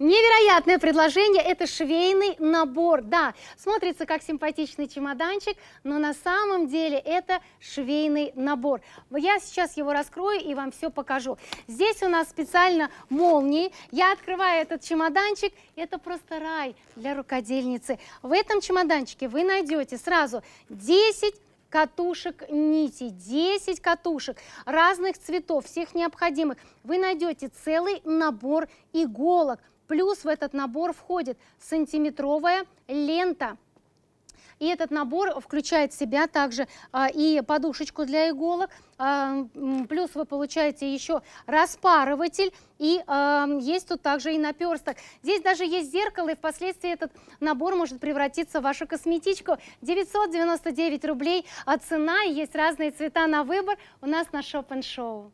Невероятное предложение – это швейный набор. Да, смотрится как симпатичный чемоданчик, но на самом деле это швейный набор. Я сейчас его раскрою и вам все покажу. Здесь у нас специально молнии. Я открываю этот чемоданчик. Это просто рай для рукодельницы. В этом чемоданчике вы найдете сразу 10 катушек нити, 10 катушек разных цветов, всех необходимых. Вы найдете целый набор иголок, Плюс в этот набор входит сантиметровая лента и этот набор включает в себя также а, и подушечку для иголок, а, плюс вы получаете еще распарыватель, и а, есть тут также и наперсток. Здесь даже есть зеркало, и впоследствии этот набор может превратиться в вашу косметичку. 999 рублей а цена, есть разные цвета на выбор у нас на шоп-н-шоу.